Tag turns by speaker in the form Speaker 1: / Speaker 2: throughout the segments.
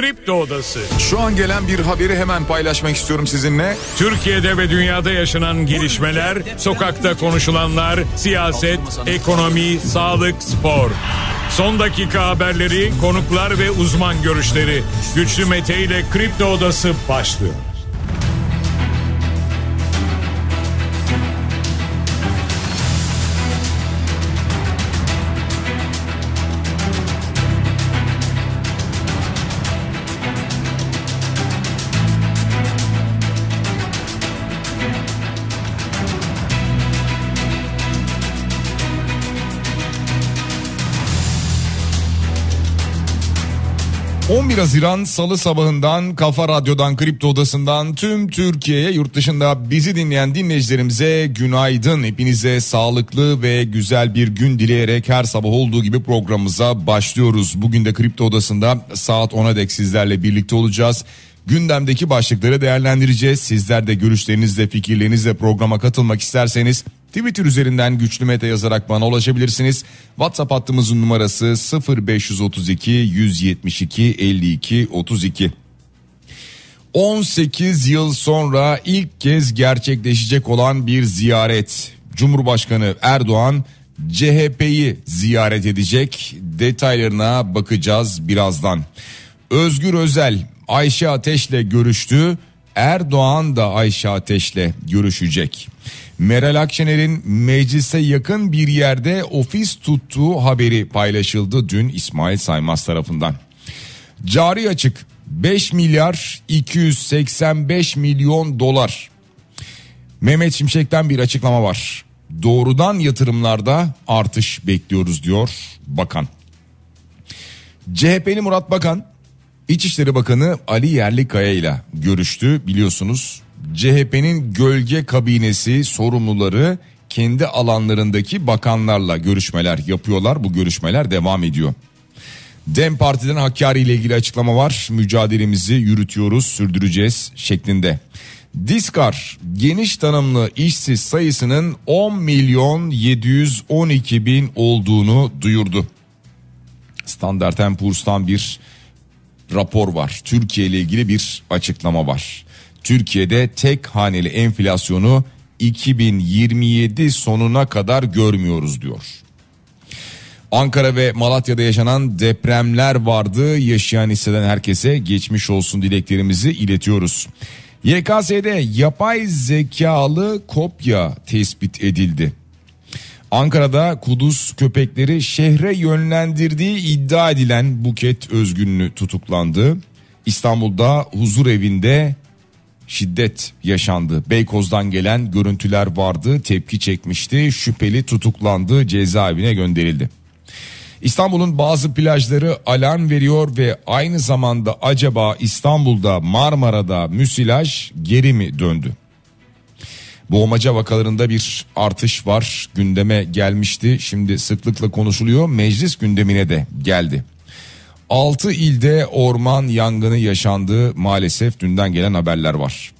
Speaker 1: Kripto Odası. Şu an gelen bir haberi hemen paylaşmak istiyorum sizinle. Türkiye'de ve dünyada yaşanan gelişmeler, sokakta konuşulanlar, siyaset, ekonomi, sağlık, spor. Son dakika haberleri, konuklar ve uzman görüşleri. Güçlü Mete ile Kripto Odası başlıyor. 1 Haziran Salı sabahından Kafa Radyo'dan Kripto Odası'ndan tüm Türkiye'ye yurt dışında bizi dinleyen dinleyicilerimize günaydın. Hepinize sağlıklı ve güzel bir gün dileyerek her sabah olduğu gibi programımıza başlıyoruz. Bugün de Kripto Odası'nda saat 10'a dek sizlerle birlikte olacağız. Gündemdeki başlıkları değerlendireceğiz. Sizler de görüşlerinizle, fikirlerinizle programa katılmak isterseniz Twitter üzerinden güçlü mete yazarak bana ulaşabilirsiniz. WhatsApp hattımızın numarası 0532 172 52 32. 18 yıl sonra ilk kez gerçekleşecek olan bir ziyaret. Cumhurbaşkanı Erdoğan CHP'yi ziyaret edecek. Detaylarına bakacağız birazdan. Özgür Özel Ayşe Ateş'le görüştü. Erdoğan da Ayşe Ateş'le görüşecek. Meral Akşener'in meclise yakın bir yerde ofis tuttuğu haberi paylaşıldı dün İsmail Saymaz tarafından. Cari açık 5 milyar 285 milyon dolar. Mehmet Şimşek'ten bir açıklama var. Doğrudan yatırımlarda artış bekliyoruz diyor bakan. CHP'li Murat Bakan İçişleri Bakanı Ali Yerlikaya ile görüştü biliyorsunuz. CHP'nin gölge kabinesi sorumluları kendi alanlarındaki bakanlarla görüşmeler yapıyorlar. Bu görüşmeler devam ediyor. Dem Parti'den Hakkari ile ilgili açıklama var. Mücadelemizi yürütüyoruz, sürdüreceğiz şeklinde. Diskar geniş tanımlı işsiz sayısının 10 milyon 712 bin olduğunu duyurdu. Standart Poor's'tan bir rapor var. Türkiye ile ilgili bir açıklama var. Türkiye'de tek haneli enflasyonu 2027 sonuna kadar görmüyoruz diyor. Ankara ve Malatya'da yaşanan depremler vardı. Yaşayan hisseden herkese geçmiş olsun dileklerimizi iletiyoruz. YKS'de yapay zekalı kopya tespit edildi. Ankara'da kuduz köpekleri şehre yönlendirdiği iddia edilen Buket Özgünlü tutuklandı. İstanbul'da huzur evinde şiddet yaşandı. Beykoz'dan gelen görüntüler vardı, tepki çekmişti. Şüpheli tutuklandı, cezaevine gönderildi. İstanbul'un bazı plajları alarm veriyor ve aynı zamanda acaba İstanbul'da Marmara'da müsilaj geri mi döndü? Boğmaca vakalarında bir artış var gündeme gelmişti şimdi sıklıkla konuşuluyor meclis gündemine de geldi. 6 ilde orman yangını yaşandı maalesef dünden gelen haberler var.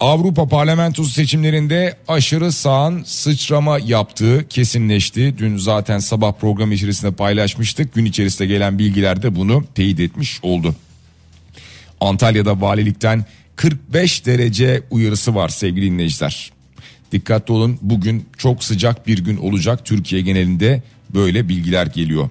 Speaker 1: Avrupa parlamentosu seçimlerinde aşırı sağın sıçrama yaptığı kesinleşti. Dün zaten sabah programı içerisinde paylaşmıştık. Gün içerisinde gelen bilgiler de bunu teyit etmiş oldu. Antalya'da valilikten 45 derece uyarısı var sevgili dinleyiciler. Dikkatli olun bugün çok sıcak bir gün olacak Türkiye genelinde böyle bilgiler geliyor.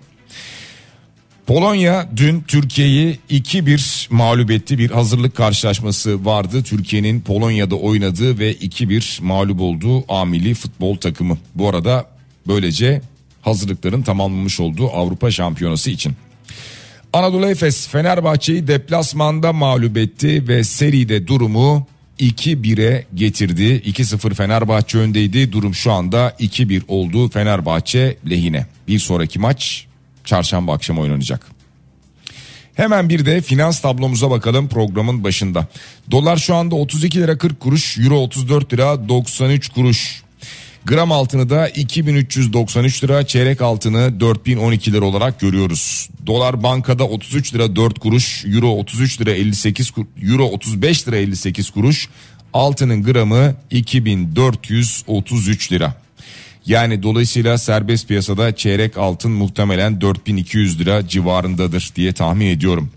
Speaker 1: Polonya dün Türkiye'yi 2-1 mağlup etti. Bir hazırlık karşılaşması vardı. Türkiye'nin Polonya'da oynadığı ve 2-1 mağlup olduğu amili futbol takımı. Bu arada böylece hazırlıkların tamamlanmış olduğu Avrupa Şampiyonası için. Anadolu Efes Fenerbahçe'yi deplasmanda mağlup etti ve seride durumu 2-1'e getirdi. 2-0 Fenerbahçe öndeydi. Durum şu anda 2-1 oldu Fenerbahçe lehine. Bir sonraki maç çarşamba akşamı oynanacak. Hemen bir de finans tablomuza bakalım programın başında. Dolar şu anda 32 lira 40 kuruş, euro 34 lira 93 kuruş. Gram altını da 2393 lira, çeyrek altını 4012 lira olarak görüyoruz. Dolar bankada 33 lira 4 kuruş, euro 33 lira 58 euro 35 lira 58 kuruş. Altının gramı 2433 lira. Yani dolayısıyla serbest piyasada çeyrek altın muhtemelen 4200 lira civarındadır diye tahmin ediyorum.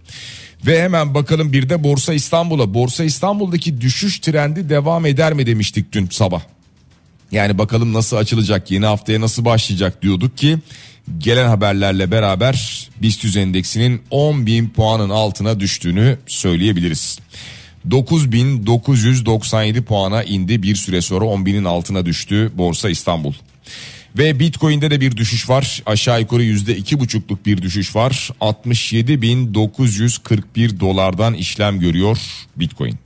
Speaker 1: Ve hemen bakalım bir de Borsa İstanbul'a. Borsa İstanbul'daki düşüş trendi devam eder mi demiştik dün sabah. Yani bakalım nasıl açılacak, yeni haftaya nasıl başlayacak diyorduk ki gelen haberlerle beraber BIST endeksinin 10 bin puanın altına düştüğünü söyleyebiliriz. 9997 puana indi bir süre sonra 10 binin altına düştü Borsa İstanbul. Ve Bitcoin'de de bir düşüş var. Aşağı yukarı yüzde iki buçukluk bir düşüş var. 67.941 dolardan işlem görüyor Bitcoin.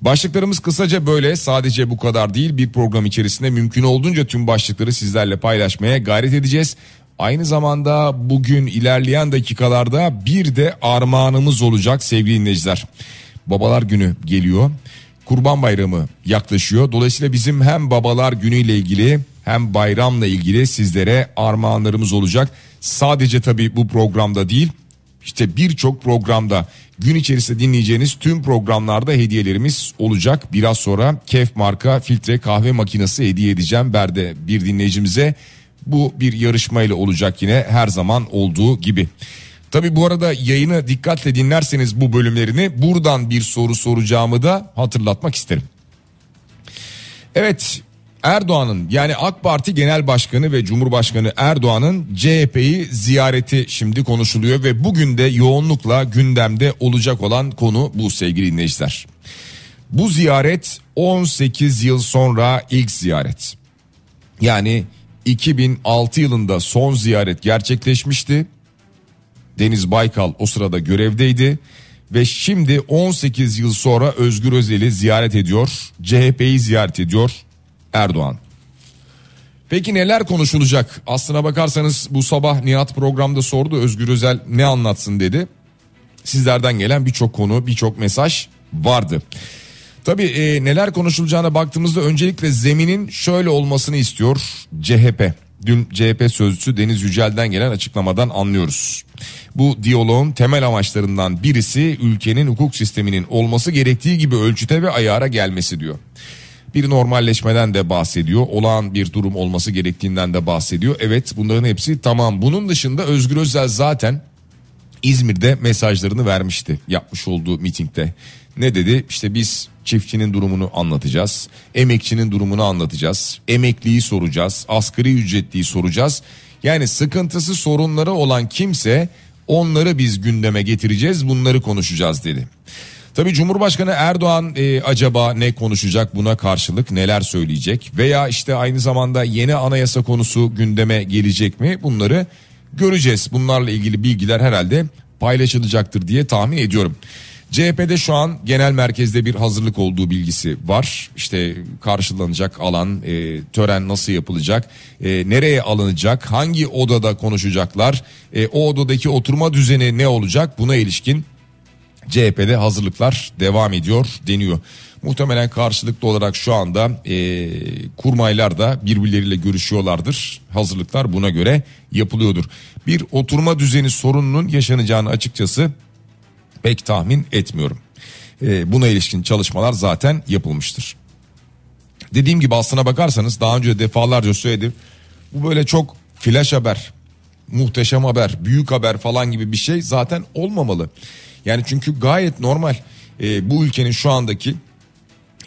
Speaker 1: Başlıklarımız kısaca böyle sadece bu kadar değil bir program içerisinde mümkün olduğunca tüm başlıkları sizlerle paylaşmaya gayret edeceğiz. Aynı zamanda bugün ilerleyen dakikalarda bir de armağanımız olacak sevgili dinleyiciler. Babalar günü geliyor. Kurban Bayramı yaklaşıyor. Dolayısıyla bizim hem babalar günüyle ilgili hem bayramla ilgili sizlere armağanlarımız olacak. Sadece tabii bu programda değil işte birçok programda gün içerisinde dinleyeceğiniz tüm programlarda hediyelerimiz olacak. Biraz sonra Kef marka filtre kahve makinesi hediye edeceğim Berde bir dinleyicimize. Bu bir yarışmayla olacak yine her zaman olduğu gibi. Tabi bu arada yayını dikkatle dinlerseniz bu bölümlerini buradan bir soru soracağımı da hatırlatmak isterim. Evet Erdoğan'ın yani AK Parti Genel Başkanı ve Cumhurbaşkanı Erdoğan'ın CHP'yi ziyareti şimdi konuşuluyor ve bugün de yoğunlukla gündemde olacak olan konu bu sevgili dinleyiciler. Bu ziyaret 18 yıl sonra ilk ziyaret. Yani 2006 yılında son ziyaret gerçekleşmişti. Deniz Baykal o sırada görevdeydi ve şimdi 18 yıl sonra Özgür Özel'i ziyaret ediyor. CHP'yi ziyaret ediyor. Erdoğan. Peki neler konuşulacak? Aslına bakarsanız bu sabah Nihat programda sordu Özgür Özel ne anlatsın dedi. Sizlerden gelen birçok konu birçok mesaj vardı. Tabi e, neler konuşulacağına baktığımızda öncelikle zeminin şöyle olmasını istiyor CHP. Dün CHP sözcüsü Deniz Yücel'den gelen açıklamadan anlıyoruz. Bu diyaloğun temel amaçlarından birisi ülkenin hukuk sisteminin olması gerektiği gibi ölçüte ve ayara gelmesi diyor. Bir normalleşmeden de bahsediyor. Olağan bir durum olması gerektiğinden de bahsediyor. Evet bunların hepsi tamam. Bunun dışında Özgür Özel zaten İzmir'de mesajlarını vermişti yapmış olduğu mitingde. Ne dedi? İşte biz çiftçinin durumunu anlatacağız. Emekçinin durumunu anlatacağız. Emekliyi soracağız. Asgari ücretliyi soracağız. Yani sıkıntısı sorunları olan kimse onları biz gündeme getireceğiz bunları konuşacağız dedi. Tabii Cumhurbaşkanı Erdoğan e, acaba ne konuşacak buna karşılık neler söyleyecek veya işte aynı zamanda yeni anayasa konusu gündeme gelecek mi bunları göreceğiz. Bunlarla ilgili bilgiler herhalde paylaşılacaktır diye tahmin ediyorum. CHP'de şu an genel merkezde bir hazırlık olduğu bilgisi var. İşte karşılanacak alan, e, tören nasıl yapılacak, e, nereye alınacak, hangi odada konuşacaklar, e, o odadaki oturma düzeni ne olacak buna ilişkin CHP'de hazırlıklar devam ediyor deniyor. Muhtemelen karşılıklı olarak şu anda e, kurmaylar da birbirleriyle görüşüyorlardır. Hazırlıklar buna göre yapılıyordur. Bir oturma düzeni sorununun yaşanacağını açıkçası pek tahmin etmiyorum. E, buna ilişkin çalışmalar zaten yapılmıştır. Dediğim gibi aslına bakarsanız daha önce defalarca söyledim. Bu böyle çok flash haber, muhteşem haber, büyük haber falan gibi bir şey zaten olmamalı. Yani çünkü gayet normal e, bu ülkenin şu andaki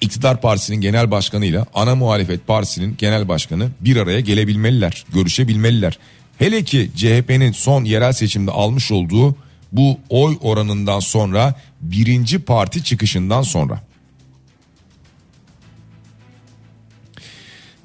Speaker 1: iktidar partisinin genel başkanıyla ana muhalefet partisinin genel başkanı bir araya gelebilmeliler, görüşebilmeliler. Hele ki CHP'nin son yerel seçimde almış olduğu bu oy oranından sonra birinci parti çıkışından sonra.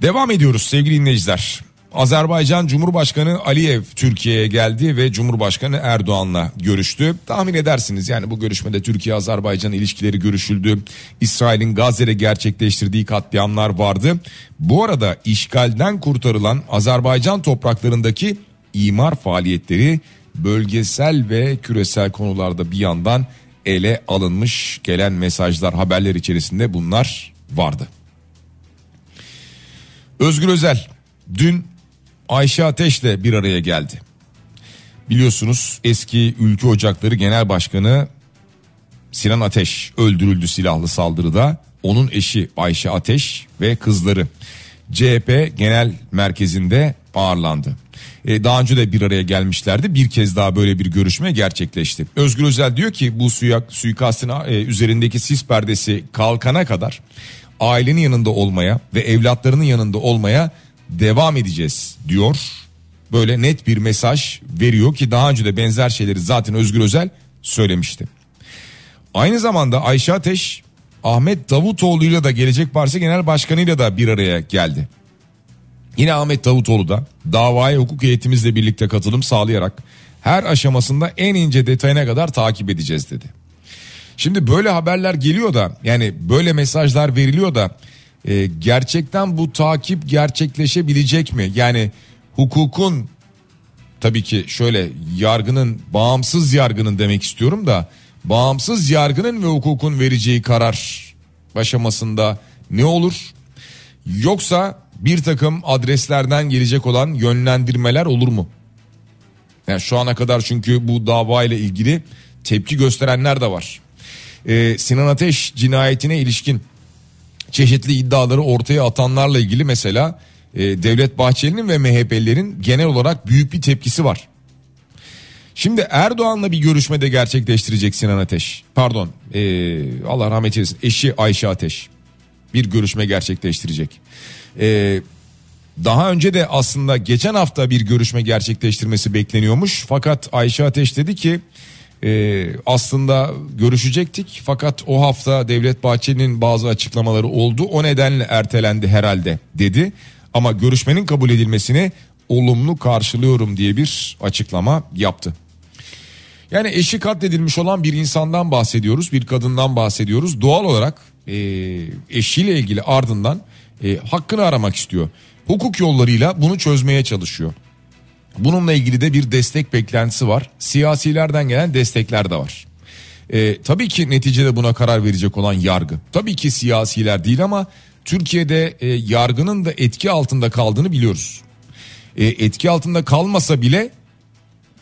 Speaker 1: Devam ediyoruz sevgili dinleyiciler. Azerbaycan Cumhurbaşkanı Aliyev Türkiye'ye geldi ve Cumhurbaşkanı Erdoğan'la görüştü. Tahmin edersiniz yani bu görüşmede Türkiye-Azerbaycan ilişkileri görüşüldü. İsrail'in Gazze'de gerçekleştirdiği katliamlar vardı. Bu arada işgalden kurtarılan Azerbaycan topraklarındaki imar faaliyetleri bölgesel ve küresel konularda bir yandan ele alınmış gelen mesajlar haberler içerisinde bunlar vardı. Özgür Özel dün Ayşe Ateş de bir araya geldi. Biliyorsunuz eski Ülke Ocakları Genel Başkanı Sinan Ateş öldürüldü silahlı saldırıda. Onun eşi Ayşe Ateş ve kızları CHP Genel Merkezi'nde ağırlandı. E, daha önce de bir araya gelmişlerdi. Bir kez daha böyle bir görüşme gerçekleşti. Özgür Özel diyor ki bu suyak, suikastın e, üzerindeki sis perdesi kalkana kadar ailenin yanında olmaya ve evlatlarının yanında olmaya devam edeceğiz diyor. Böyle net bir mesaj veriyor ki daha önce de benzer şeyleri zaten Özgür Özel söylemişti. Aynı zamanda Ayşe Ateş Ahmet Davutoğlu'yla da Gelecek Partisi Genel Başkanı'yla da bir araya geldi. Yine Ahmet Davutoğlu da davaya hukuk heyetimizle birlikte katılım sağlayarak her aşamasında en ince detayına kadar takip edeceğiz dedi. Şimdi böyle haberler geliyor da yani böyle mesajlar veriliyor da e, gerçekten bu takip gerçekleşebilecek mi? Yani hukukun tabii ki şöyle yargının bağımsız yargının demek istiyorum da bağımsız yargının ve hukukun vereceği karar aşamasında ne olur? Yoksa bir takım adreslerden gelecek olan yönlendirmeler olur mu? Yani şu ana kadar çünkü bu dava ile ilgili tepki gösterenler de var. Ee, Sinan Ateş cinayetine ilişkin çeşitli iddiaları ortaya atanlarla ilgili mesela e, Devlet Bahçeli'nin ve MHP'lilerin genel olarak büyük bir tepkisi var. Şimdi Erdoğan'la bir görüşme de gerçekleştirecek Sinan Ateş. Pardon e, Allah rahmet eylesin eşi Ayşe Ateş bir görüşme gerçekleştirecek. E, daha önce de aslında geçen hafta bir görüşme gerçekleştirmesi bekleniyormuş. Fakat Ayşe Ateş dedi ki e, aslında görüşecektik fakat o hafta Devlet Bahçeli'nin bazı açıklamaları oldu o nedenle ertelendi herhalde dedi ama görüşmenin kabul edilmesini olumlu karşılıyorum diye bir açıklama yaptı. Yani eşi katledilmiş olan bir insandan bahsediyoruz, bir kadından bahsediyoruz. Doğal olarak e, eşiyle ilgili ardından e, hakkını aramak istiyor. Hukuk yollarıyla bunu çözmeye çalışıyor. Bununla ilgili de bir destek beklentisi var. Siyasilerden gelen destekler de var. E, tabii ki neticede buna karar verecek olan yargı. Tabii ki siyasiler değil ama Türkiye'de e, yargının da etki altında kaldığını biliyoruz. E, etki altında kalmasa bile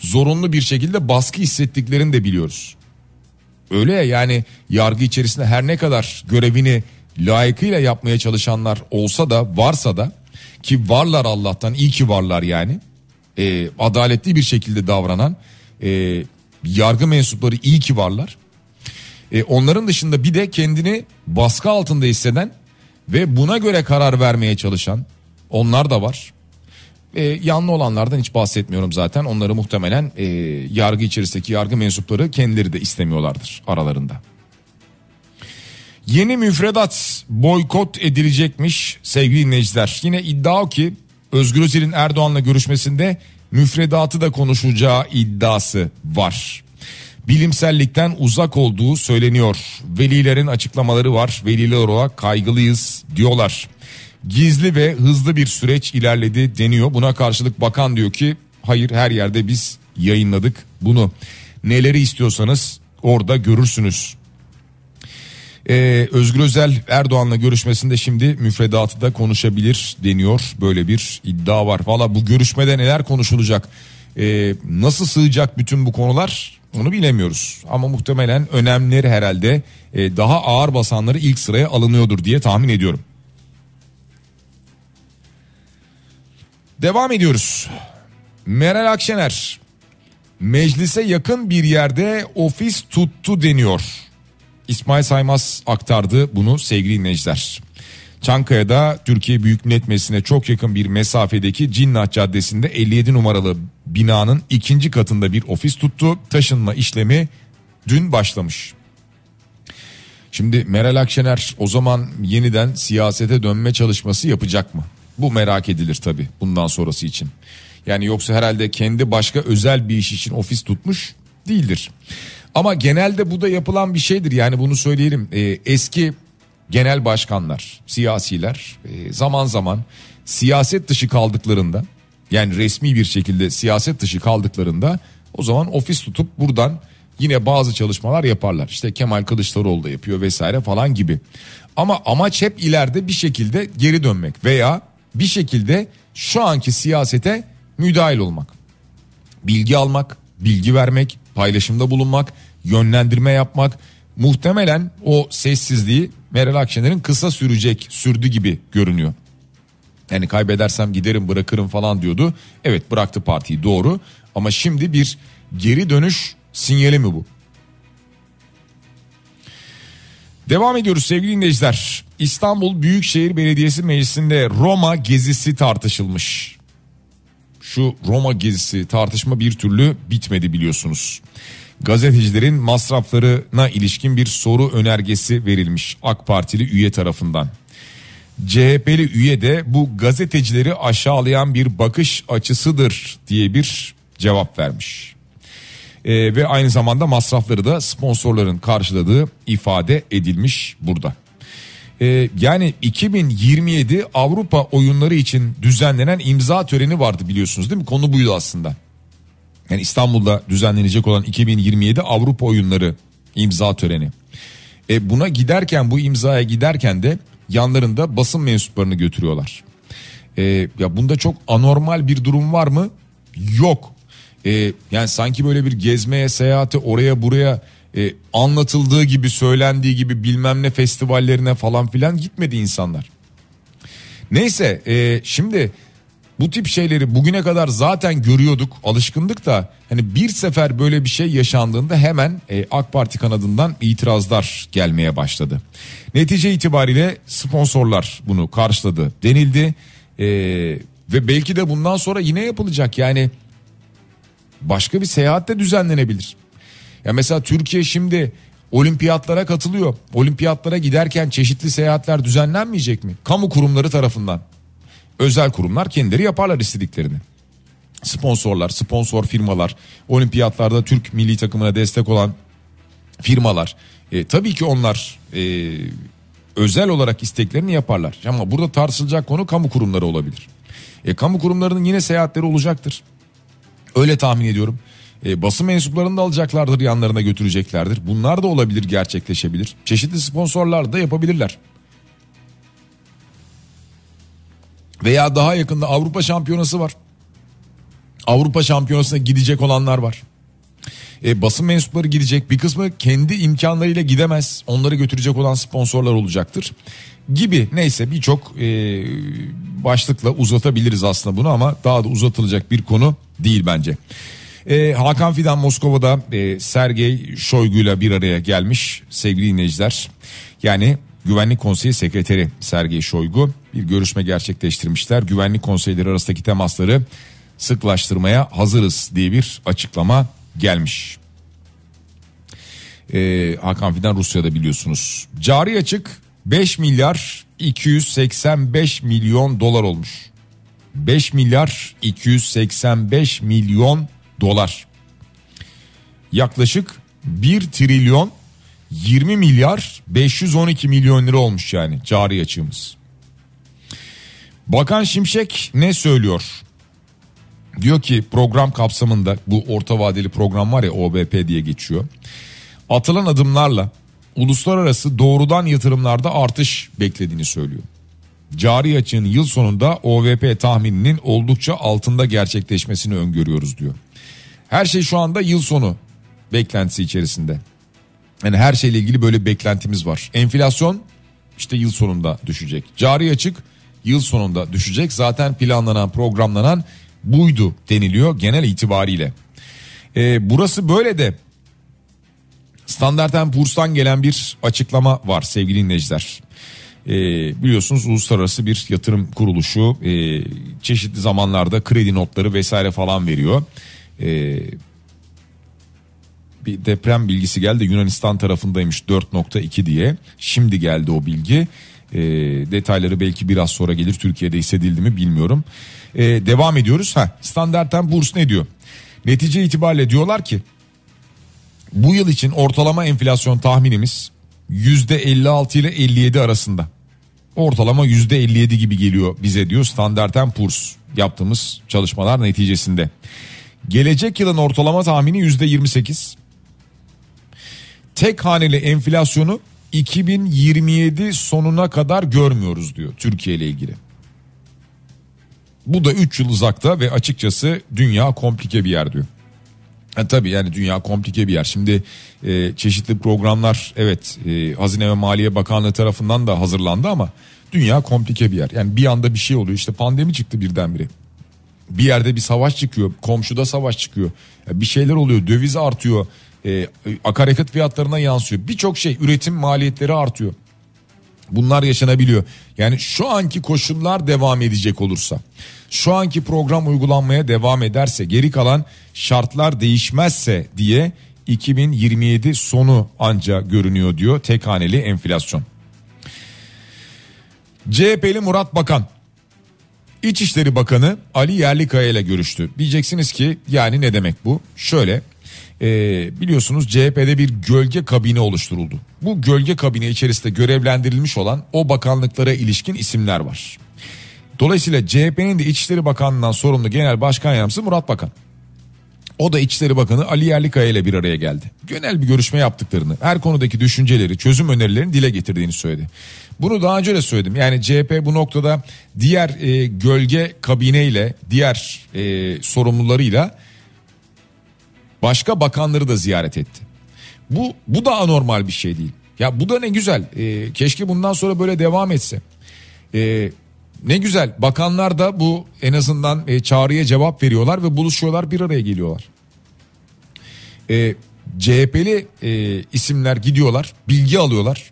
Speaker 1: zorunlu bir şekilde baskı hissettiklerini de biliyoruz. Öyle ya yani yargı içerisinde her ne kadar görevini layıkıyla yapmaya çalışanlar olsa da varsa da ki varlar Allah'tan iyi ki varlar yani e, adaletli bir şekilde davranan e, yargı mensupları iyi ki varlar. E, onların dışında bir de kendini baskı altında hisseden ve buna göre karar vermeye çalışan onlar da var. E, yanlı olanlardan hiç bahsetmiyorum zaten. Onları muhtemelen e, yargı içerisindeki yargı mensupları kendileri de istemiyorlardır aralarında. Yeni müfredat boykot edilecekmiş sevgili dinleyiciler. Yine iddia o ki Özgür Özel'in Erdoğan'la görüşmesinde müfredatı da konuşacağı iddiası var. Bilimsellikten uzak olduğu söyleniyor. Velilerin açıklamaları var. Veliler olarak kaygılıyız diyorlar. Gizli ve hızlı bir süreç ilerledi deniyor. Buna karşılık bakan diyor ki hayır her yerde biz yayınladık bunu. Neleri istiyorsanız orada görürsünüz. Ee, Özgür Özel Erdoğan'la görüşmesinde şimdi müfredatı da konuşabilir deniyor. Böyle bir iddia var. Valla bu görüşmede neler konuşulacak? Ee, nasıl sığacak bütün bu konular? Onu bilemiyoruz. Ama muhtemelen önemleri herhalde e, daha ağır basanları ilk sıraya alınıyordur diye tahmin ediyorum. Devam ediyoruz. Meral Akşener meclise yakın bir yerde ofis tuttu deniyor. İsmail Saymaz aktardı bunu sevgili dinleyiciler. Çankaya'da Türkiye Büyük Millet Meclisi'ne çok yakın bir mesafedeki Cinnat Caddesi'nde 57 numaralı binanın ikinci katında bir ofis tuttu. Taşınma işlemi dün başlamış. Şimdi Meral Akşener o zaman yeniden siyasete dönme çalışması yapacak mı? Bu merak edilir tabii bundan sonrası için. Yani yoksa herhalde kendi başka özel bir iş için ofis tutmuş değildir. Ama genelde bu da yapılan bir şeydir yani bunu söyleyelim. E, eski genel başkanlar, siyasiler e, zaman zaman siyaset dışı kaldıklarında yani resmi bir şekilde siyaset dışı kaldıklarında o zaman ofis tutup buradan yine bazı çalışmalar yaparlar. İşte Kemal Kılıçdaroğlu da yapıyor vesaire falan gibi. Ama amaç hep ileride bir şekilde geri dönmek veya bir şekilde şu anki siyasete müdahil olmak. Bilgi almak, bilgi vermek, paylaşımda bulunmak yönlendirme yapmak muhtemelen o sessizliği Meral Akşener'in kısa sürecek sürdü gibi görünüyor. Yani kaybedersem giderim bırakırım falan diyordu. Evet bıraktı partiyi doğru ama şimdi bir geri dönüş sinyali mi bu? Devam ediyoruz sevgili dinleyiciler. İstanbul Büyükşehir Belediyesi Meclisi'nde Roma gezisi tartışılmış. Şu Roma gezisi tartışma bir türlü bitmedi biliyorsunuz gazetecilerin masraflarına ilişkin bir soru önergesi verilmiş AK Partili üye tarafından. CHP'li üye de bu gazetecileri aşağılayan bir bakış açısıdır diye bir cevap vermiş. Ee, ve aynı zamanda masrafları da sponsorların karşıladığı ifade edilmiş burada. Ee, yani 2027 Avrupa oyunları için düzenlenen imza töreni vardı biliyorsunuz değil mi? Konu buydu aslında. Yani İstanbul'da düzenlenecek olan 2027 Avrupa Oyunları imza töreni. E buna giderken bu imzaya giderken de yanlarında basın mensuplarını götürüyorlar. E, ya bunda çok anormal bir durum var mı? Yok. E, yani sanki böyle bir gezmeye seyahate oraya buraya e, anlatıldığı gibi söylendiği gibi bilmem ne festivallerine falan filan gitmedi insanlar. Neyse e, şimdi bu tip şeyleri bugüne kadar zaten görüyorduk alışkındık da hani bir sefer böyle bir şey yaşandığında hemen e, AK Parti kanadından itirazlar gelmeye başladı. Netice itibariyle sponsorlar bunu karşıladı denildi e, ve belki de bundan sonra yine yapılacak yani başka bir seyahat de düzenlenebilir. Ya mesela Türkiye şimdi olimpiyatlara katılıyor. Olimpiyatlara giderken çeşitli seyahatler düzenlenmeyecek mi? Kamu kurumları tarafından özel kurumlar kendileri yaparlar istediklerini. Sponsorlar, sponsor firmalar, olimpiyatlarda Türk milli takımına destek olan firmalar. E, tabii ki onlar e, özel olarak isteklerini yaparlar. Ama burada tartışılacak konu kamu kurumları olabilir. E, kamu kurumlarının yine seyahatleri olacaktır. Öyle tahmin ediyorum. E, basın mensuplarını da alacaklardır yanlarına götüreceklerdir. Bunlar da olabilir gerçekleşebilir. Çeşitli sponsorlar da yapabilirler. Veya daha yakında Avrupa Şampiyonası var. Avrupa Şampiyonası'na gidecek olanlar var. E, basın mensupları gidecek bir kısmı kendi imkanlarıyla gidemez. Onları götürecek olan sponsorlar olacaktır. Gibi neyse birçok e, başlıkla uzatabiliriz aslında bunu ama daha da uzatılacak bir konu değil bence. E, Hakan Fidan Moskova'da e, Sergey Şoygu'yla bir araya gelmiş sevgili dinleyiciler. Yani Güvenlik Konseyi Sekreteri Sergey Şoygu bir görüşme gerçekleştirmişler. Güvenlik konseyleri arasındaki temasları sıklaştırmaya hazırız diye bir açıklama gelmiş. Ee, Hakan Fidan Rusya'da biliyorsunuz. Cari açık 5 milyar 285 milyon dolar olmuş. 5 milyar 285 milyon dolar. Yaklaşık 1 trilyon 20 milyar 512 milyon lira olmuş yani cari açığımız. Bakan Şimşek ne söylüyor? Diyor ki program kapsamında bu orta vadeli program var ya OBP diye geçiyor. Atılan adımlarla uluslararası doğrudan yatırımlarda artış beklediğini söylüyor. Cari açığın yıl sonunda OVP tahmininin oldukça altında gerçekleşmesini öngörüyoruz diyor. Her şey şu anda yıl sonu beklentisi içerisinde. Yani her şeyle ilgili böyle beklentimiz var. Enflasyon işte yıl sonunda düşecek. Cari açık yıl sonunda düşecek. Zaten planlanan programlanan buydu deniliyor genel itibariyle. E, burası böyle de standarten Poor's'tan gelen bir açıklama var sevgili dinleyiciler. E, biliyorsunuz uluslararası bir yatırım kuruluşu e, çeşitli zamanlarda kredi notları vesaire falan veriyor. E, bir deprem bilgisi geldi Yunanistan tarafındaymış 4.2 diye. Şimdi geldi o bilgi. E, detayları belki biraz sonra gelir Türkiye'de hissedildi mi bilmiyorum. E, devam ediyoruz. Ha, standarten burs ne diyor? Netice itibariyle diyorlar ki bu yıl için ortalama enflasyon tahminimiz yüzde %56 ile 57 arasında. Ortalama yüzde %57 gibi geliyor bize diyor standarten Poor's yaptığımız çalışmalar neticesinde. Gelecek yılın ortalama tahmini yüzde %28. Tek haneli enflasyonu 2027 sonuna kadar görmüyoruz diyor Türkiye ile ilgili. Bu da 3 yıl uzakta ve açıkçası dünya komplike bir yer diyor. E, tabii yani dünya komplike bir yer. Şimdi e, çeşitli programlar evet e, Hazine ve Maliye Bakanlığı tarafından da hazırlandı ama dünya komplike bir yer. Yani bir anda bir şey oluyor işte pandemi çıktı birdenbire. Bir yerde bir savaş çıkıyor komşuda savaş çıkıyor. Yani bir şeyler oluyor döviz artıyor e, akaryakıt fiyatlarına yansıyor. Birçok şey üretim maliyetleri artıyor. Bunlar yaşanabiliyor. Yani şu anki koşullar devam edecek olursa, şu anki program uygulanmaya devam ederse, geri kalan şartlar değişmezse diye 2027 sonu anca görünüyor diyor tek haneli enflasyon. CHP'li Murat Bakan İçişleri Bakanı Ali Yerlikaya ile görüştü. Diyeceksiniz ki yani ne demek bu? Şöyle e, biliyorsunuz CHP'de bir gölge kabine oluşturuldu. Bu gölge kabine içerisinde görevlendirilmiş olan o bakanlıklara ilişkin isimler var. Dolayısıyla CHP'nin de İçişleri Bakanlığı'ndan sorumlu Genel Başkan Yardımcısı Murat Bakan. O da İçişleri Bakanı Ali Yerlikaya ile bir araya geldi. Genel bir görüşme yaptıklarını, her konudaki düşünceleri, çözüm önerilerini dile getirdiğini söyledi. Bunu daha önce de söyledim. Yani CHP bu noktada diğer e, gölge kabineyle, diğer e, sorumlularıyla başka bakanları da ziyaret etti. Bu bu da anormal bir şey değil. Ya bu da ne güzel. E, keşke bundan sonra böyle devam etse. E, ne güzel. Bakanlar da bu en azından e, çağrıya cevap veriyorlar ve buluşuyorlar, bir araya geliyorlar. E, ee, CHP'li e, isimler gidiyorlar, bilgi alıyorlar.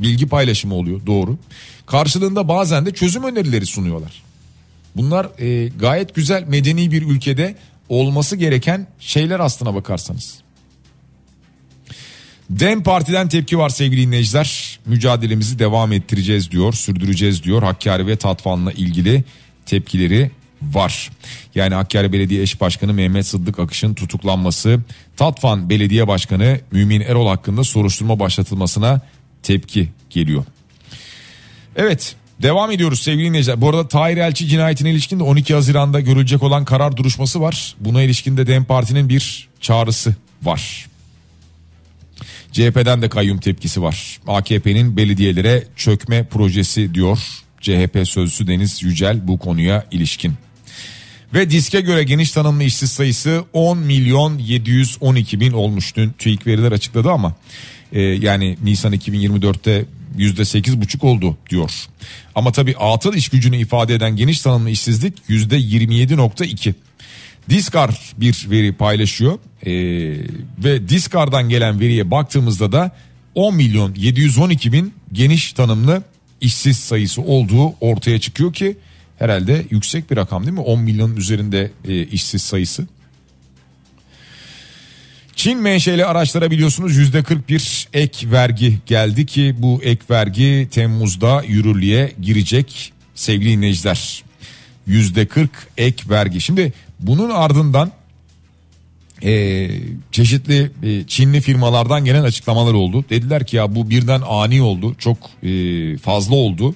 Speaker 1: Bilgi paylaşımı oluyor, doğru. Karşılığında bazen de çözüm önerileri sunuyorlar. Bunlar e, gayet güzel medeni bir ülkede olması gereken şeyler aslına bakarsanız. Dem Parti'den tepki var sevgili dinleyiciler. Mücadelemizi devam ettireceğiz diyor, sürdüreceğiz diyor. Hakkari ve Tatvan'la ilgili tepkileri var. Yani Hakkari Belediye Eş Başkanı Mehmet Sıddık Akış'ın tutuklanması, Tatvan Belediye Başkanı Mümin Erol hakkında soruşturma başlatılmasına tepki geliyor. Evet Devam ediyoruz sevgili dinleyiciler. Bu arada Tahir Elçi cinayetine ilişkin de 12 Haziran'da görülecek olan karar duruşması var. Buna ilişkin de DEM Parti'nin bir çağrısı var. CHP'den de kayyum tepkisi var. AKP'nin belediyelere çökme projesi diyor. CHP sözcüsü Deniz Yücel bu konuya ilişkin. Ve diske göre geniş tanımlı işsiz sayısı 10 milyon 712 bin olmuş. Dün TÜİK veriler açıkladı ama e, yani Nisan 2024'te buçuk oldu diyor. Ama tabi atıl iş gücünü ifade eden geniş tanımlı işsizlik %27,2. Diskar bir veri paylaşıyor ee, ve Diskar'dan gelen veriye baktığımızda da 10 milyon 712 bin geniş tanımlı işsiz sayısı olduğu ortaya çıkıyor ki herhalde yüksek bir rakam değil mi? 10 milyonun üzerinde e, işsiz sayısı. Çin menşeli araçlara biliyorsunuz yüzde 41 ek vergi geldi ki bu ek vergi Temmuz'da yürürlüğe girecek sevgili dinleyiciler. Yüzde 40 ek vergi. Şimdi bunun ardından e, çeşitli e, Çinli firmalardan gelen açıklamalar oldu. Dediler ki ya bu birden ani oldu çok e, fazla oldu.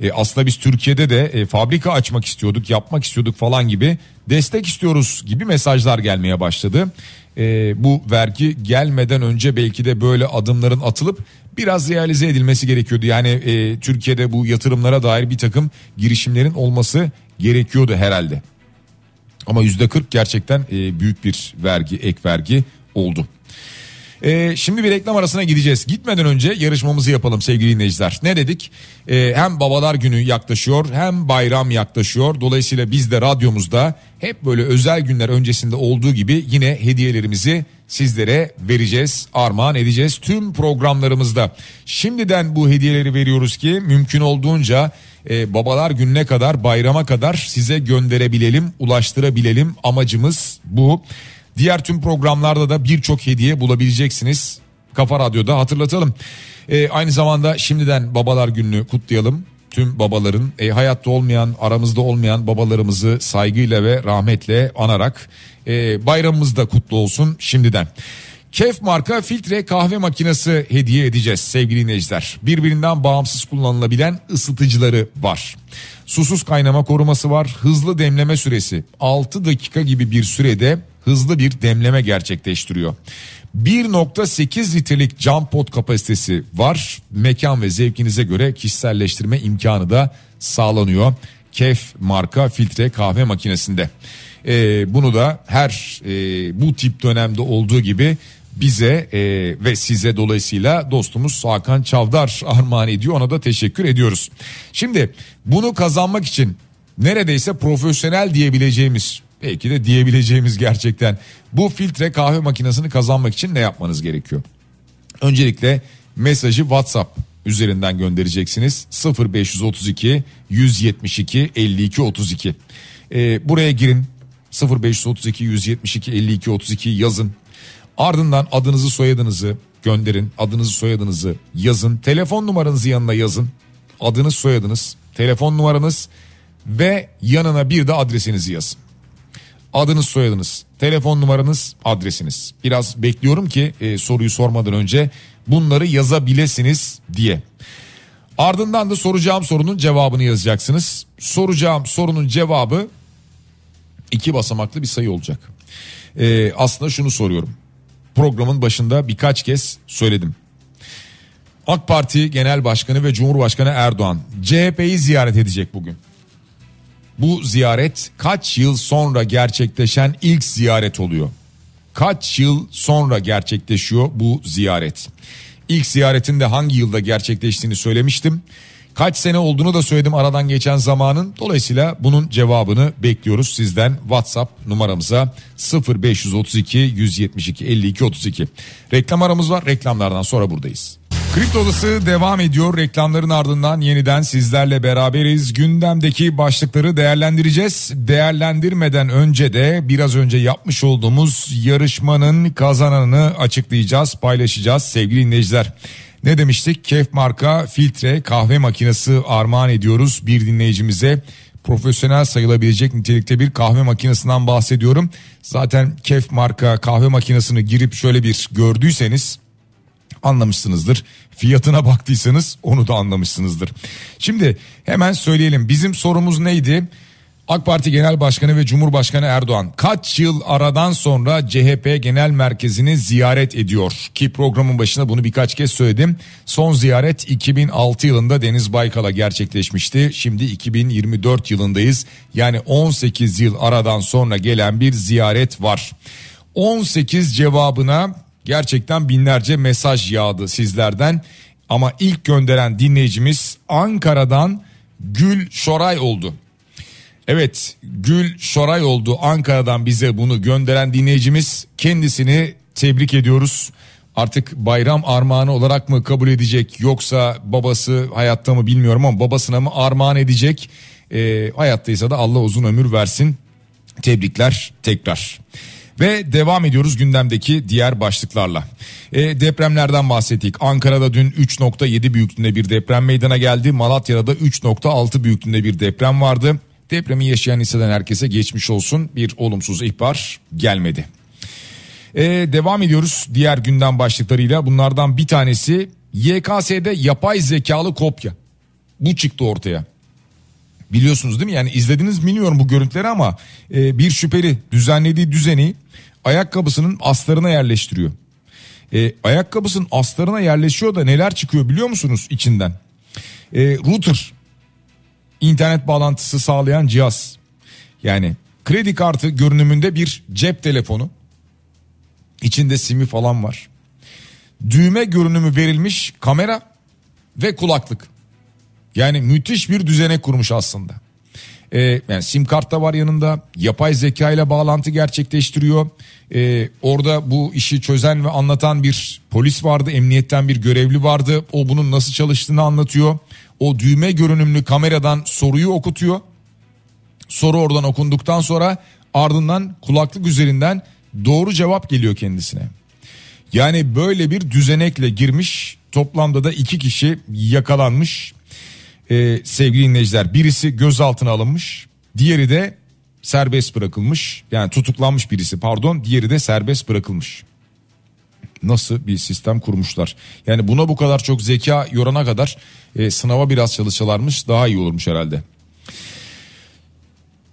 Speaker 1: E, aslında biz Türkiye'de de e, fabrika açmak istiyorduk, yapmak istiyorduk falan gibi destek istiyoruz gibi mesajlar gelmeye başladı e, bu vergi gelmeden önce belki de böyle adımların atılıp biraz realize edilmesi gerekiyordu. Yani e, Türkiye'de bu yatırımlara dair bir takım girişimlerin olması gerekiyordu herhalde. Ama yüzde 40 gerçekten e, büyük bir vergi ek vergi oldu. Ee, şimdi bir reklam arasına gideceğiz. Gitmeden önce yarışmamızı yapalım sevgili dinleyiciler. Ne dedik? Ee, hem babalar günü yaklaşıyor hem bayram yaklaşıyor. Dolayısıyla biz de radyomuzda hep böyle özel günler öncesinde olduğu gibi yine hediyelerimizi sizlere vereceğiz, armağan edeceğiz tüm programlarımızda. Şimdiden bu hediyeleri veriyoruz ki mümkün olduğunca e, babalar gününe kadar, bayrama kadar size gönderebilelim, ulaştırabilelim. Amacımız bu. Bu Diğer tüm programlarda da birçok hediye bulabileceksiniz. Kafa Radyo'da hatırlatalım. E, aynı zamanda şimdiden Babalar Günü'nü kutlayalım. Tüm babaların e, hayatta olmayan aramızda olmayan babalarımızı saygıyla ve rahmetle anarak e, bayramımız da kutlu olsun şimdiden. Kef marka filtre kahve makinesi hediye edeceğiz sevgili dinleyiciler. Birbirinden bağımsız kullanılabilen ısıtıcıları var. Susuz kaynama koruması var. Hızlı demleme süresi 6 dakika gibi bir sürede hızlı bir demleme gerçekleştiriyor. 1.8 litrelik cam pot kapasitesi var. Mekan ve zevkinize göre kişiselleştirme imkanı da sağlanıyor. Kef marka filtre kahve makinesinde. Ee, bunu da her e, bu tip dönemde olduğu gibi bize e, ve size dolayısıyla dostumuz Hakan Çavdar armağan ediyor. Ona da teşekkür ediyoruz. Şimdi bunu kazanmak için neredeyse profesyonel diyebileceğimiz Belki de diyebileceğimiz gerçekten bu filtre kahve makinesini kazanmak için ne yapmanız gerekiyor? Öncelikle mesajı WhatsApp üzerinden göndereceksiniz 0532 172 52 32 ee, buraya girin 0532 172 52 32 yazın ardından adınızı soyadınızı gönderin adınızı soyadınızı yazın telefon numaranızı yanına yazın adınız soyadınız telefon numaranız ve yanına bir de adresinizi yazın Adınız soyadınız, telefon numaranız, adresiniz. Biraz bekliyorum ki e, soruyu sormadan önce bunları yazabilesiniz diye. Ardından da soracağım sorunun cevabını yazacaksınız. Soracağım sorunun cevabı iki basamaklı bir sayı olacak. Ee, aslında şunu soruyorum. Programın başında birkaç kez söyledim. AK Parti Genel Başkanı ve Cumhurbaşkanı Erdoğan CHP'yi ziyaret edecek bugün. Bu ziyaret kaç yıl sonra gerçekleşen ilk ziyaret oluyor. Kaç yıl sonra gerçekleşiyor bu ziyaret? İlk ziyaretin de hangi yılda gerçekleştiğini söylemiştim. Kaç sene olduğunu da söyledim aradan geçen zamanın. Dolayısıyla bunun cevabını bekliyoruz sizden WhatsApp numaramıza 0532 172 52 32. Reklam aramız var. Reklamlardan sonra buradayız. Kripto Odası devam ediyor. Reklamların ardından yeniden sizlerle beraberiz. Gündemdeki başlıkları değerlendireceğiz. Değerlendirmeden önce de biraz önce yapmış olduğumuz yarışmanın kazananını açıklayacağız, paylaşacağız sevgili dinleyiciler. Ne demiştik? Kef marka filtre kahve makinesi armağan ediyoruz bir dinleyicimize. Profesyonel sayılabilecek nitelikte bir kahve makinesinden bahsediyorum. Zaten Kef marka kahve makinesini girip şöyle bir gördüyseniz anlamışsınızdır. Fiyatına baktıysanız onu da anlamışsınızdır. Şimdi hemen söyleyelim bizim sorumuz neydi? AK Parti Genel Başkanı ve Cumhurbaşkanı Erdoğan kaç yıl aradan sonra CHP Genel Merkezi'ni ziyaret ediyor ki programın başında bunu birkaç kez söyledim. Son ziyaret 2006 yılında Deniz Baykal'a gerçekleşmişti. Şimdi 2024 yılındayız. Yani 18 yıl aradan sonra gelen bir ziyaret var. 18 cevabına Gerçekten binlerce mesaj yağdı sizlerden. Ama ilk gönderen dinleyicimiz Ankara'dan Gül Şoray oldu. Evet Gül Şoray oldu Ankara'dan bize bunu gönderen dinleyicimiz kendisini tebrik ediyoruz. Artık bayram armağanı olarak mı kabul edecek yoksa babası hayatta mı bilmiyorum ama babasına mı armağan edecek. E, hayattaysa da Allah uzun ömür versin. Tebrikler tekrar. Ve devam ediyoruz gündemdeki diğer başlıklarla. E, depremlerden bahsettik. Ankara'da dün 3.7 büyüklüğünde bir deprem meydana geldi. Malatya'da da 3.6 büyüklüğünde bir deprem vardı. Depremi yaşayan hisseden herkese geçmiş olsun bir olumsuz ihbar gelmedi. Ee, devam ediyoruz diğer gündem başlıklarıyla. Bunlardan bir tanesi YKS'de yapay zekalı kopya. Bu çıktı ortaya. Biliyorsunuz değil mi? Yani izlediniz bilmiyorum bu görüntüleri ama e, bir şüpheli düzenlediği düzeni ayakkabısının aslarına yerleştiriyor. E, ayakkabısının aslarına yerleşiyor da neler çıkıyor biliyor musunuz içinden? E, router, internet bağlantısı sağlayan cihaz. Yani kredi kartı görünümünde bir cep telefonu. İçinde simi falan var. Düğme görünümü verilmiş kamera ve kulaklık. Yani müthiş bir düzenek kurmuş aslında. Ee, yani sim kart da var yanında yapay zeka ile bağlantı gerçekleştiriyor. Ee, orada bu işi çözen ve anlatan bir polis vardı, emniyetten bir görevli vardı. O bunun nasıl çalıştığını anlatıyor. O düğme görünümlü kameradan soruyu okutuyor. Soru oradan okunduktan sonra ardından kulaklık üzerinden doğru cevap geliyor kendisine. Yani böyle bir düzenekle girmiş toplamda da iki kişi yakalanmış e, sevgili dinleyiciler. Birisi gözaltına alınmış diğeri de serbest bırakılmış yani tutuklanmış birisi pardon diğeri de serbest bırakılmış. Nasıl bir sistem kurmuşlar. Yani buna bu kadar çok zeka yorana kadar e, sınava biraz çalışalarmış daha iyi olurmuş herhalde.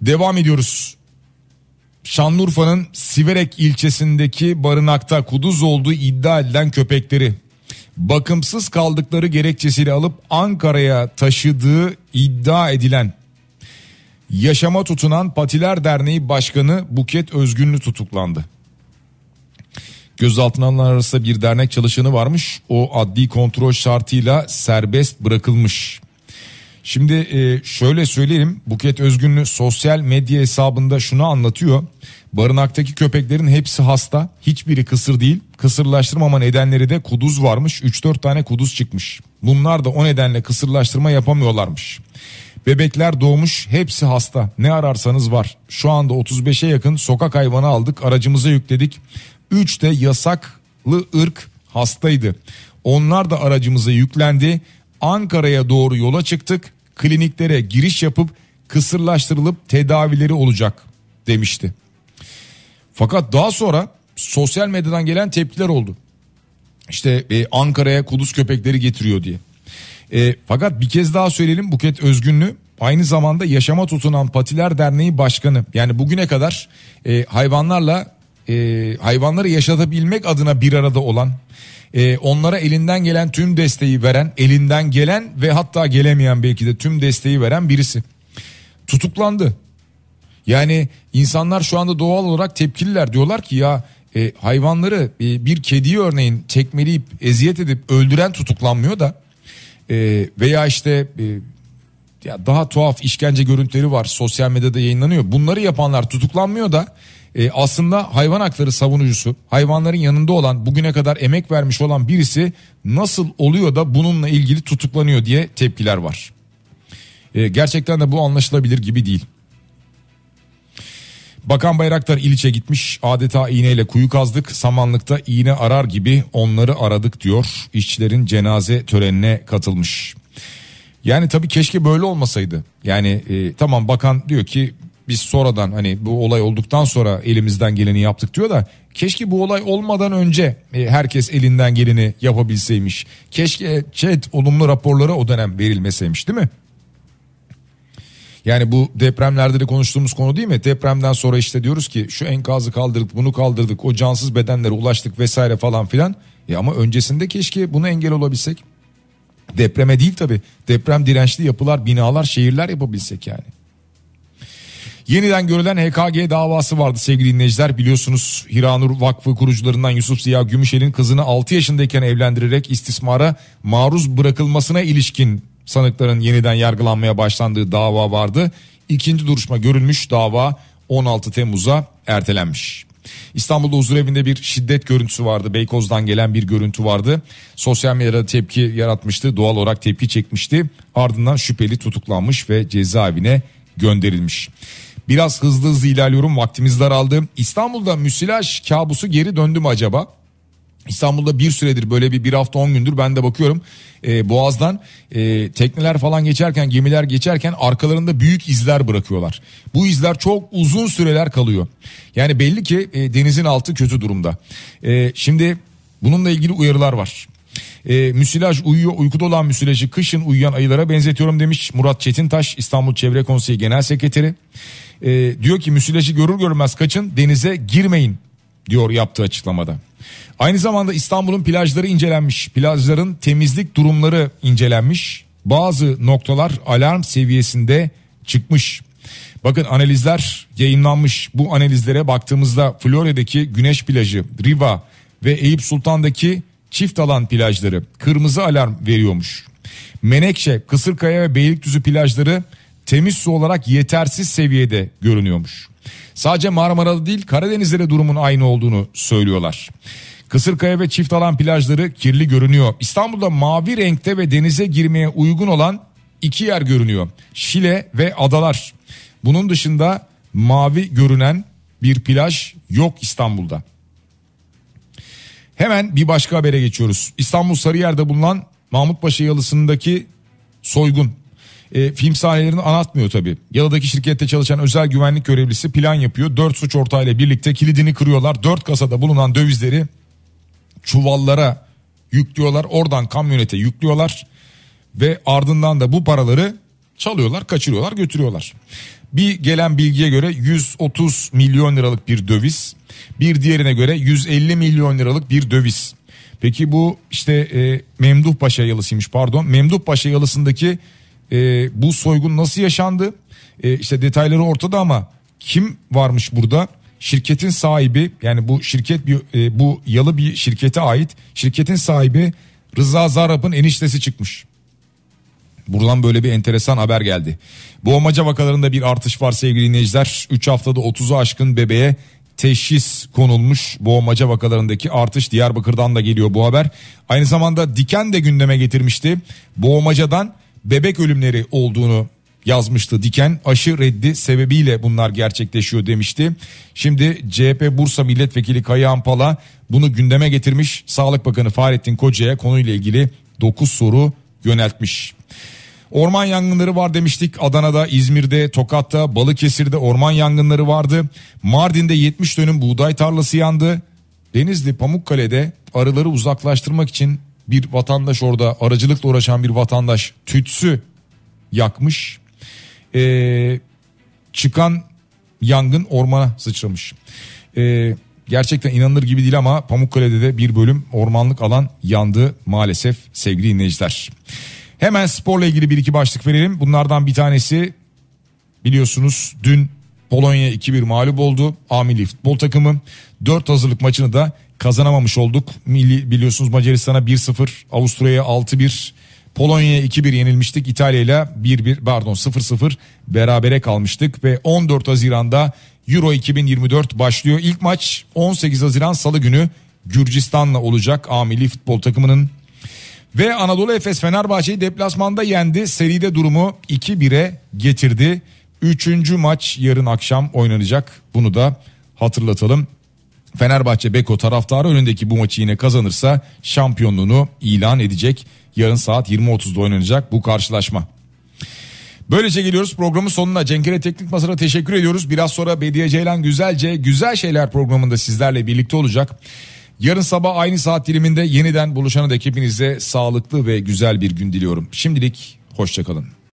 Speaker 1: Devam ediyoruz. Şanlıurfa'nın Siverek ilçesindeki barınakta kuduz olduğu iddia edilen köpekleri bakımsız kaldıkları gerekçesiyle alıp Ankara'ya taşıdığı iddia edilen Yaşama Tutunan Patiler Derneği Başkanı Buket Özgünlü tutuklandı. Gözaltına alınan arasında bir dernek çalışanı varmış. O adli kontrol şartıyla serbest bırakılmış. Şimdi e, şöyle söyleyelim Buket Özgünlü sosyal medya hesabında şunu anlatıyor. Barınaktaki köpeklerin hepsi hasta. Hiçbiri kısır değil. Kısırlaştırmama nedenleri de kuduz varmış. 3-4 tane kuduz çıkmış. Bunlar da o nedenle kısırlaştırma yapamıyorlarmış. Bebekler doğmuş hepsi hasta. Ne ararsanız var. Şu anda 35'e yakın sokak hayvanı aldık. Aracımıza yükledik. 3 de yasaklı ırk hastaydı. Onlar da aracımıza yüklendi. Ankara'ya doğru yola çıktık. Kliniklere giriş yapıp kısırlaştırılıp tedavileri olacak demişti. Fakat daha sonra sosyal medyadan gelen tepkiler oldu. İşte e, Ankara'ya kuduz köpekleri getiriyor diye. E, fakat bir kez daha söyleyelim Buket Özgünlü aynı zamanda Yaşama Tutunan Patiler Derneği Başkanı. Yani bugüne kadar e, hayvanlarla e, hayvanları yaşatabilmek adına bir arada olan e, onlara elinden gelen tüm desteği veren elinden gelen ve hatta gelemeyen belki de tüm desteği veren birisi tutuklandı. Yani insanlar şu anda doğal olarak tepkililer diyorlar ki ya e, hayvanları e, bir kediyi örneğin çekmeleyip eziyet edip öldüren tutuklanmıyor da e, veya işte e, ya daha tuhaf işkence görüntüleri var sosyal medyada yayınlanıyor. Bunları yapanlar tutuklanmıyor da e, aslında hayvan hakları savunucusu hayvanların yanında olan bugüne kadar emek vermiş olan birisi nasıl oluyor da bununla ilgili tutuklanıyor diye tepkiler var. E, gerçekten de bu anlaşılabilir gibi değil. Bakan Bayraktar ilçe gitmiş adeta iğneyle kuyu kazdık samanlıkta iğne arar gibi onları aradık diyor işçilerin cenaze törenine katılmış. Yani tabii keşke böyle olmasaydı yani e, tamam bakan diyor ki biz sonradan hani bu olay olduktan sonra elimizden geleni yaptık diyor da keşke bu olay olmadan önce e, herkes elinden geleni yapabilseymiş. Keşke e, chat olumlu raporlara o dönem verilmeseymiş değil mi? Yani bu depremlerde de konuştuğumuz konu değil mi? Depremden sonra işte diyoruz ki şu enkazı kaldırdık, bunu kaldırdık, o cansız bedenlere ulaştık vesaire falan filan. Ya e ama öncesinde keşke buna engel olabilsek. Depreme değil tabi. Deprem dirençli yapılar, binalar, şehirler yapabilsek yani. Yeniden görülen HKG davası vardı sevgili dinleyiciler. Biliyorsunuz Hiranur Vakfı kurucularından Yusuf Ziya Gümüşel'in kızını 6 yaşındayken evlendirerek istismara maruz bırakılmasına ilişkin Sanıkların yeniden yargılanmaya başlandığı dava vardı. İkinci duruşma görülmüş dava 16 Temmuz'a ertelenmiş. İstanbul'da evinde bir şiddet görüntüsü vardı. Beykoz'dan gelen bir görüntü vardı. Sosyal medyada tepki yaratmıştı. Doğal olarak tepki çekmişti. Ardından şüpheli tutuklanmış ve cezaevine gönderilmiş. Biraz hızlı hızlı ilerliyorum vaktimiz daraldı. İstanbul'da müsilaj kabusu geri döndü mü acaba? İstanbul'da bir süredir böyle bir bir hafta on gündür ben de bakıyorum e, Boğaz'dan e, tekneler falan geçerken gemiler geçerken arkalarında büyük izler bırakıyorlar. Bu izler çok uzun süreler kalıyor. Yani belli ki e, denizin altı kötü durumda. E, şimdi bununla ilgili uyarılar var. E, müsilaj uyuyor uykuda olan müsilajı kışın uyuyan ayılara benzetiyorum demiş Murat Çetintaş İstanbul Çevre Konseyi Genel Sekreteri. E, diyor ki müsilajı görür görmez kaçın denize girmeyin diyor yaptığı açıklamada. Aynı zamanda İstanbul'un plajları incelenmiş. Plajların temizlik durumları incelenmiş. Bazı noktalar alarm seviyesinde çıkmış. Bakın analizler yayınlanmış. Bu analizlere baktığımızda Florya'daki Güneş plajı, Riva ve Eyüp Sultan'daki çift alan plajları kırmızı alarm veriyormuş. Menekşe, Kısırkaya ve Beylikdüzü plajları temiz su olarak yetersiz seviyede görünüyormuş. Sadece Marmara'da değil Karadeniz'de de durumun aynı olduğunu söylüyorlar. Kısırkaya ve çift alan plajları kirli görünüyor. İstanbul'da mavi renkte ve denize girmeye uygun olan iki yer görünüyor. Şile ve adalar. Bunun dışında mavi görünen bir plaj yok İstanbul'da. Hemen bir başka habere geçiyoruz. İstanbul Sarıyer'de bulunan Mahmutpaşa Yalısı'ndaki soygun. E, film sahnelerini anlatmıyor tabii. Yalı'daki şirkette çalışan özel güvenlik görevlisi plan yapıyor. Dört suç ortağıyla birlikte kilidini kırıyorlar. Dört kasada bulunan dövizleri çuvallara yüklüyorlar. Oradan kamyonete yüklüyorlar ve ardından da bu paraları çalıyorlar, kaçırıyorlar, götürüyorlar. Bir gelen bilgiye göre 130 milyon liralık bir döviz, bir diğerine göre 150 milyon liralık bir döviz. Peki bu işte e, Memduh Paşa yalısıymış pardon. Memduh Paşa yalısındaki e, bu soygun nasıl yaşandı? E, işte detayları ortada ama kim varmış burada? şirketin sahibi yani bu şirket bir e, bu yalı bir şirkete ait şirketin sahibi Rıza Zarapın eniştesi çıkmış. Buradan böyle bir enteresan haber geldi. Boğmaca vakalarında bir artış var sevgili dinleyiciler. 3 haftada 30'u aşkın bebeğe teşhis konulmuş boğmaca vakalarındaki artış Diyarbakır'dan da geliyor bu haber. Aynı zamanda Diken de gündeme getirmişti. Boğmacadan bebek ölümleri olduğunu yazmıştı Diken. Aşı reddi sebebiyle bunlar gerçekleşiyor demişti. Şimdi CHP Bursa Milletvekili Kaya Ampala bunu gündeme getirmiş. Sağlık Bakanı Fahrettin Koca'ya konuyla ilgili 9 soru yöneltmiş. Orman yangınları var demiştik. Adana'da, İzmir'de, Tokat'ta, Balıkesir'de orman yangınları vardı. Mardin'de 70 dönüm buğday tarlası yandı. Denizli Pamukkale'de arıları uzaklaştırmak için bir vatandaş orada aracılıkla uğraşan bir vatandaş tütsü yakmış e, çıkan yangın ormana sıçramış. E, gerçekten inanılır gibi değil ama Pamukkale'de de bir bölüm ormanlık alan yandı maalesef sevgili dinleyiciler. Hemen sporla ilgili bir iki başlık verelim. Bunlardan bir tanesi biliyorsunuz dün Polonya 2-1 mağlup oldu. A futbol takımı 4 hazırlık maçını da kazanamamış olduk. Milli biliyorsunuz Macaristan'a 1-0, Avusturya'ya 6-1, Polonya'ya 2-1 yenilmiştik. İtalya ile 1-1 pardon 0-0 berabere kalmıştık ve 14 Haziran'da Euro 2024 başlıyor. İlk maç 18 Haziran Salı günü Gürcistan'la olacak A milli futbol takımının. Ve Anadolu Efes Fenerbahçe'yi deplasmanda yendi. Seride durumu 2-1'e getirdi. Üçüncü maç yarın akşam oynanacak. Bunu da hatırlatalım. Fenerbahçe Beko taraftarı önündeki bu maçı yine kazanırsa şampiyonluğunu ilan edecek. Yarın saat 20.30'da oynanacak bu karşılaşma. Böylece geliyoruz programın sonuna. Cenkere Teknik Masa'da teşekkür ediyoruz. Biraz sonra Bediye Ceylan Güzelce Güzel Şeyler programında sizlerle birlikte olacak. Yarın sabah aynı saat diliminde yeniden buluşana dek hepinize sağlıklı ve güzel bir gün diliyorum. Şimdilik hoşçakalın.